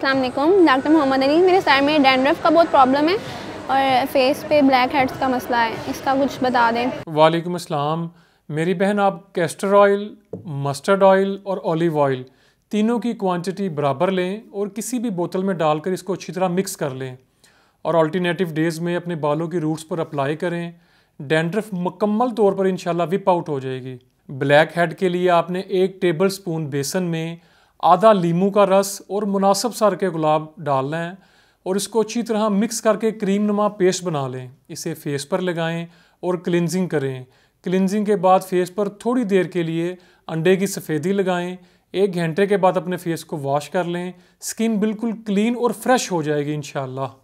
अस्सलाम वालेकुम डॉक्टर मोहम्मद अली मेरे सर में डैंड्रफ का बहुत प्रॉब्लम है और फेस पे ब्लैक हेड्स का मसला है इसका कुछ बता दें वालेकुम अस्सलाम मेरी बहन आप कैस्टर ऑयल मस्टर्ड ऑयल और ऑलिव ऑयल तीनों की क्वांटिटी बराबर लें और किसी भी बोतल में डालकर इसको अच्छी तरह मिक्स कर लें और अल्टरनेटिव डेज़ में अपने बालों की रूट्स पर अप्लाई करें डेंड्रफ मुकम्मल तौर पर इन विप आउट हो जाएगी ब्लैक हेड के लिए आपने एक टेबल स्पून बेसन में आधा लीमू का रस और मुनासब सर के गुलाब डाल लें और इसको अच्छी तरह मिक्स करके क्रीम नमा पेस्ट बना लें इसे फेस पर लगाएं और क्लिनजिंग करें क्लिनजिंग के बाद फेस पर थोड़ी देर के लिए अंडे की सफ़ेदी लगाएं एक घंटे के बाद अपने फेस को वॉश कर लें स्किन बिल्कुल क्लीन और फ्रेश हो जाएगी इन